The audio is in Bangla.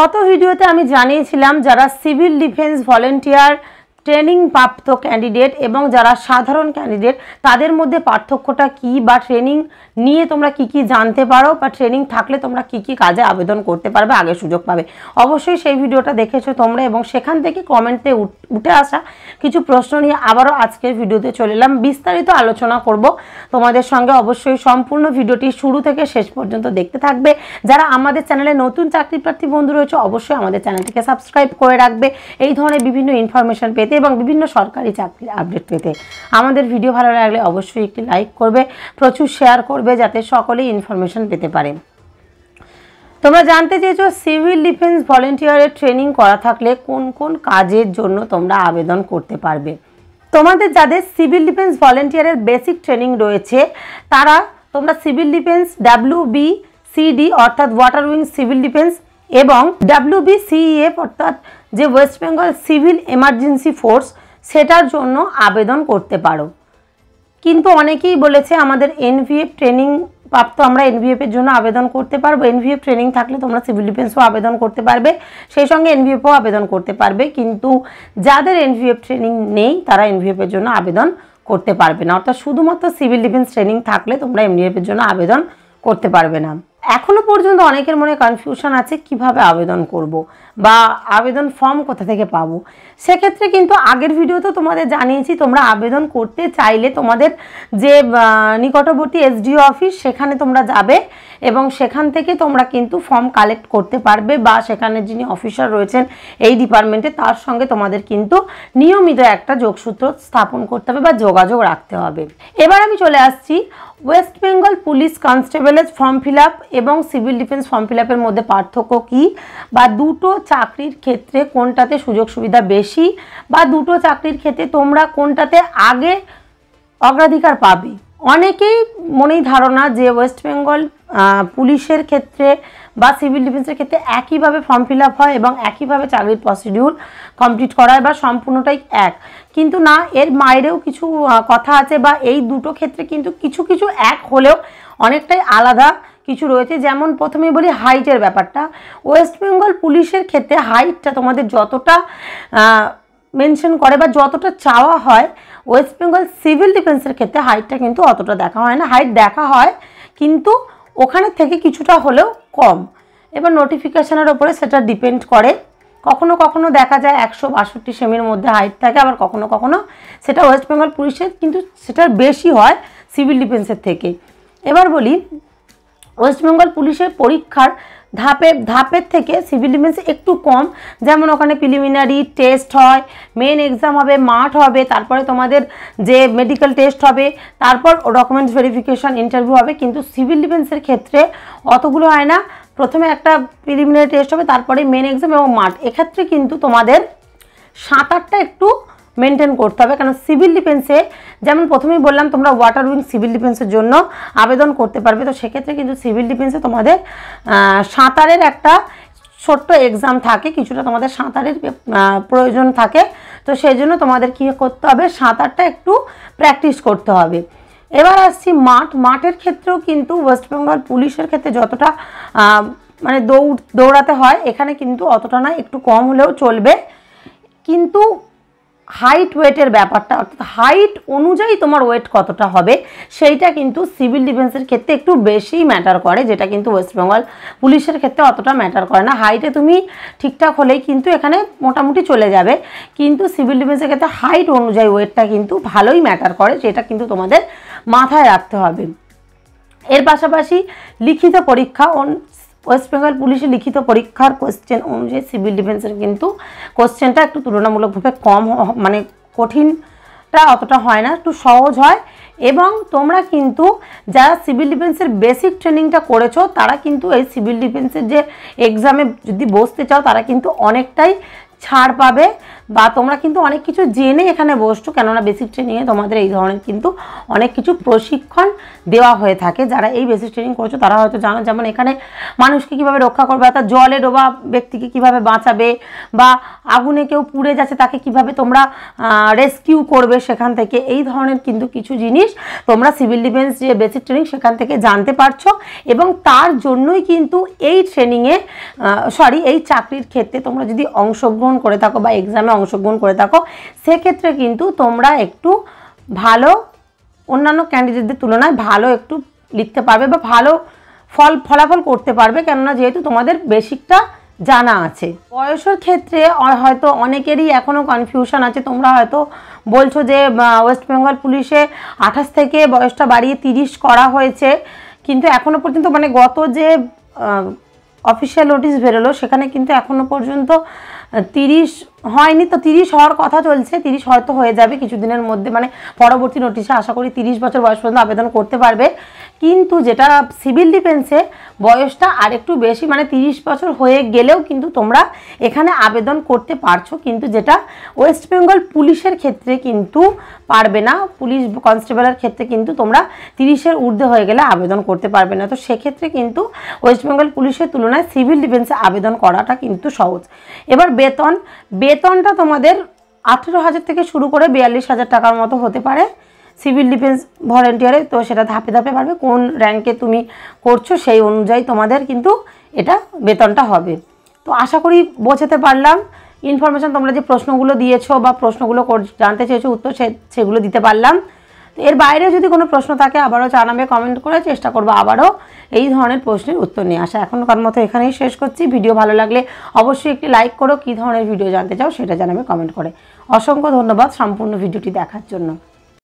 গত ভিডিওতে আমি জানিয়েছিলাম যারা সিভিল ডিফেন্স ভলেন্টিয়ার ট্রেনিং প্রাপ্ত ক্যান্ডিডেট এবং যারা সাধারণ ক্যান্ডিডেট তাদের মধ্যে পার্থক্যটা কি বা ট্রেনিং নিয়ে তোমরা কি কি জানতে পারো বা ট্রেনিং থাকলে তোমরা কি কি কাজে আবেদন করতে পারবে আগে সুযোগ পাবে অবশ্যই সেই ভিডিওটা দেখেছো তোমরা এবং সেখান থেকে কমেন্টে উঠে আসা কিছু প্রশ্ন নিয়ে আবারও আজকের ভিডিওতে চলে এলাম বিস্তারিত আলোচনা করব তোমাদের সঙ্গে অবশ্যই সম্পূর্ণ ভিডিওটি শুরু থেকে শেষ পর্যন্ত দেখতে থাকবে যারা আমাদের চ্যানেলে নতুন চাকরি প্রার্থী বন্ধু রয়েছে অবশ্যই আমাদের চ্যানেলটিকে সাবস্ক্রাইব করে রাখবে এই ধরনের বিভিন্ন ইনফরমেশন পেতে চাকরিতে এবং বিভিন্ন সরকারি চাকরির আপডেট পেতে আমাদের ভিডিও ভালো লাগলে অবশ্যই একটি লাইক করবে প্রচুর শেয়ার করবে যাতে সকলেই ইনফরমেশন পেতে পারে তোমরা জানতে চেয়েছো সিভিল ডিফেন্স ভলেন্টিয়ারের ট্রেনিং করা থাকলে কোন কোন কাজের জন্য তোমরা আবেদন করতে পারবে তোমাদের যাদের সিভিল ডিফেন্স ভলেন্টিয়ারের বেসিক ট্রেনিং রয়েছে তারা তোমরা civil defence W B CD অর্থাৎ ওয়াটার উইং সিভিল ডিফেন্স এবং ডাব্লিউ বি সিএফ অর্থাৎ যে West Bengal civil emergency force সেটার জন্য আবেদন করতে পারো কিন্তু অনেকেই বলেছে আমাদের এনভিএফ ট্রেনিং প্রাপ্ত আমরা এনভিএফের জন্য আবেদন করতে পারবো এনভিএফ ট্রেনিং থাকলে তোমরা সিভিল ডিফেন্সও আবেদন করতে পারবে সেই সঙ্গে এনভিএফও আবেদন করতে পারবে কিন্তু যাদের এনভিএফ ট্রেনিং নেই তারা এনভিএফের জন্য আবেদন করতে পারবে না অর্থাৎ শুধুমাত্র সিভিল ডিফেন্স ট্রেনিং থাকলে তোমরা এনভিএফের জন্য আবেদন করতে পারবে না এখনও পর্যন্ত অনেকের মনে কনফিউশন আছে কিভাবে আবেদন করব বা আবেদন ফর্ম কোথা থেকে পাবো সেক্ষেত্রে কিন্তু আগের ভিডিওতে তোমাদের জানিয়েছি তোমরা আবেদন করতে চাইলে তোমাদের যে নিকটবর্তী এসডিও অফিস সেখানে তোমরা যাবে এবং সেখান থেকে তোমরা কিন্তু ফর্ম কালেক্ট করতে পারবে বা সেখানে যিনি অফিসার রয়েছেন এই ডিপার্টমেন্টে তার সঙ্গে তোমাদের কিন্তু নিয়মিত একটা যোগসূত্র স্থাপন করতে হবে বা যোগাযোগ রাখতে হবে এবার আমি চলে আসছি ওয়েস্ট বেঙ্গল পুলিশ কনস্টেবলের ফর্ম ফিল এবং সিভিল ডিফেন্স ফর্ম ফিল মধ্যে পার্থক্য কি বা দুটো চাকরির ক্ষেত্রে কোনটাতে সুযোগ সুবিধা বেশি বা দুটো চাকরির ক্ষেত্রে তোমরা কোনটাতে আগে অগ্রাধিকার পাবে অনেকেই মনেই ধারণা যে ওয়েস্ট বেঙ্গল পুলিশের ক্ষেত্রে বা সিভিল ডিফেন্সের ক্ষেত্রে একইভাবে ফর্ম ফিল হয় এবং একইভাবে চাকরির প্রসিডিউর কমপ্লিট করা হয় বা সম্পূর্ণটাই এক কিন্তু না এর মায়েরও কিছু কথা আছে বা এই দুটো ক্ষেত্রে কিন্তু কিছু কিছু এক হলেও অনেকটাই আলাদা কিছু রয়েছে যেমন প্রথমে বলি হাইটের ব্যাপারটা ওয়েস্ট বেঙ্গল পুলিশের ক্ষেত্রে হাইটটা তোমাদের যতটা মেনশন করে বা যতটা চাওয়া হয় ওয়েস্ট বেঙ্গল সিভিল ডিফেন্সের ক্ষেত্রে হাইটটা কিন্তু অতটা দেখা হয় না হাইট দেখা হয় কিন্তু ওখানের থেকে কিছুটা হলেও কম এবার নোটিফিকেশানের ওপরে সেটা ডিপেন্ড করে কখনো কখনো দেখা যায় একশো বাষট্টি সেমির মধ্যে হাইট থাকে আবার কখনো কখনো সেটা ওয়েস্ট বেঙ্গল পুলিশের কিন্তু সেটার বেশি হয় সিভিল ডিফেন্সের থেকে এবার বলি ওয়েস্টবেঙ্গল পুলিশের পরীক্ষার ধাপে ধাপের থেকে সিভিল ডিফেন্স একটু কম যেমন ওখানে প্রিলিমিনারি টেস্ট হয় মেন এক্সাম হবে মাঠ হবে তারপরে তোমাদের যে মেডিকেল টেস্ট হবে তারপর ডকুমেন্ট ভেরিফিকেশান ইন্টারভিউ হবে কিন্তু সিভিল ডিফেন্সের ক্ষেত্রে অতগুলো হয় না প্রথমে একটা প্রিলিমিনারি টেস্ট হবে তারপরে মেন এক্সাম এবং মাঠ এক্ষেত্রে কিন্তু তোমাদের সাঁতারটা একটু মেনটেন করতে হবে কারণ সিভিল ডিফেন্সে যেমন প্রথমেই বললাম তোমরা ওয়াটার উইং সিভিল ডিফেন্সের জন্য আবেদন করতে পারবে তো সেক্ষেত্রে কিন্তু সিভিল ডিফেন্সে তোমাদের সাঁতারের একটা ছোট্ট এক্সাম থাকে কিছুটা তোমাদের সাঁতারের প্রয়োজন থাকে তো সেই জন্য তোমাদের কী করতে হবে সাঁতারটা একটু প্র্যাকটিস করতে হবে এবার আসছি মাঠ মাঠের ক্ষেত্রেও কিন্তু ওয়েস্ট বেঙ্গল পুলিশের ক্ষেত্রে যতটা মানে দৌড় দৌড়াতে হয় এখানে কিন্তু অতটা না একটু কম হলেও চলবে কিন্তু হাইট ওয়েটের ব্যাপারটা অর্থাৎ হাইট অনুযায়ী তোমার ওয়েট কতটা হবে সেইটা কিন্তু সিভিল ডিফেন্সের ক্ষেত্রে একটু বেশি ম্যাটার করে যেটা কিন্তু ওয়েস্টবেঙ্গল পুলিশের ক্ষেত্রে অতটা ম্যাটার করে না হাইটে তুমি ঠিকঠাক হলেই কিন্তু এখানে মোটামুটি চলে যাবে কিন্তু সিভিল ডিফেন্সের ক্ষেত্রে হাইট অনুযায়ী ওয়েটটা কিন্তু ভালোই ম্যাটার করে সেটা কিন্তু তোমাদের মাথায় রাখতে হবে এর পাশাপাশি লিখিত পরীক্ষা ওয়েস্ট বেঙ্গল পুলিশে লিখিত পরীক্ষার কোয়েশ্চেন অনুযায়ী সিভিল ডিফেন্সের কিন্তু কোশ্চেনটা একটু তুলনামূলকভাবে কম মানে কঠিনটা অতটা হয় না একটু সহজ হয় এবং তোমরা কিন্তু যারা সিভিল ডিফেন্সের বেসিক ট্রেনিংটা করেছো তারা কিন্তু এই সিভিল ডিফেন্সের যে এক্সামে যদি বসতে চাও তারা কিন্তু অনেকটাই ছাড় পাবে বা তোমরা কিন্তু অনেক কিছু জেনে এখানে বসছো কেননা বেসিক ট্রেনিংয়ে তোমাদের এই ধরনের কিন্তু অনেক কিছু প্রশিক্ষণ দেওয়া হয়ে থাকে যারা এই বেসিক ট্রেনিং করছো তারা হয়তো জানো যেমন এখানে মানুষকে কিভাবে রক্ষা করবে অর্থাৎ জলে ডোবা ব্যক্তিকে কিভাবে বাঁচাবে বা আগুনে কেউ পুড়ে যাচ্ছে তাকে কিভাবে তোমরা রেস্কিউ করবে সেখান থেকে এই ধরনের কিন্তু কিছু জিনিস তোমরা সিভিল ডিফেন্স যে বেসিক ট্রেনিং সেখান থেকে জানতে পারছো এবং তার জন্যই কিন্তু এই ট্রেনিংয়ে সরি এই চাকরির ক্ষেত্রে তোমরা যদি অংশগ্রহণ করে থাকো বা এক্সামে তোমরা অংশগ্রহণ করে থাকো সেক্ষেত্রে কিন্তু তোমরা একটু ভালো অন্যান্য ক্যান্ডিডেটদের তুলনায় ভালো একটু লিখতে পারবে বা ভালো ফল ফলাফল করতে পারবে কেননা যেহেতু তোমাদের বেসিকটা জানা আছে বয়সের ক্ষেত্রে হয়তো অনেকেরই এখনও কনফিউশন আছে তোমরা হয়তো বলছো যে ওয়েস্ট বেঙ্গল পুলিশে আঠাশ থেকে বয়সটা বাড়িয়ে তিরিশ করা হয়েছে কিন্তু এখনও পর্যন্ত মানে গত যে অফিসিয়াল নোটিশ বেরোলো সেখানে কিন্তু এখনও পর্যন্ত তিরিশ হয়নি তো তিরিশ হওয়ার কথা চলছে তিরিশ হয়তো হয়ে যাবে কিছুদিনের মধ্যে মানে পরবর্তী নোটিশে আশা করি তিরিশ বছর বয়স পর্যন্ত আবেদন করতে পারবে কিন্তু যেটা সিভিল ডিফেন্সে বয়সটা আরেকটু বেশি মানে তিরিশ বছর হয়ে গেলেও কিন্তু তোমরা এখানে আবেদন করতে পারছো কিন্তু যেটা ওয়েস্ট বেঙ্গল পুলিশের ক্ষেত্রে কিন্তু পারবে না পুলিশ কনস্টেবলের ক্ষেত্রে কিন্তু তোমরা তিরিশের ঊর্ধ্বে হয়ে গেলে আবেদন করতে পারবে না তো সেক্ষেত্রে কিন্তু ওয়েস্ট বেঙ্গল পুলিশের তুলনায় সিভিল ডিফেন্সে আবেদন করাটা কিন্তু সহজ এবার বেতন বে বেতনটা তোমাদের আঠেরো হাজার থেকে শুরু করে বিয়াল্লিশ হাজার টাকার মতো হতে পারে সিভিল ডিফেন্স ভলেন্টিয়ারে তো সেটা ধাপে ধাপে পারবে কোন র্যাঙ্কে তুমি করছো সেই অনুযায়ী তোমাদের কিন্তু এটা বেতনটা হবে তো আশা করি বোঝাতে পারলাম ইনফরমেশান তোমরা যে প্রশ্নগুলো দিয়েছো বা প্রশ্নগুলো জানতে চেয়েছো উত্তর সেগুলো দিতে পারলাম তো এর বাইরে যদি কোনো প্রশ্ন থাকে আবারও জানাবে কমেন্ট করে চেষ্টা করবো আবারও এই ধরনের প্রশ্নের উত্তর নিয়ে আসা এখনকার মতো এখানেই শেষ করছি ভিডিও ভালো লাগলে অবশ্যই একটি লাইক করো কী ধরনের ভিডিও জানতে চাও সেটা জানাবে কমেন্ট করে অসংখ্য ধন্যবাদ সম্পূর্ণ ভিডিওটি দেখার জন্য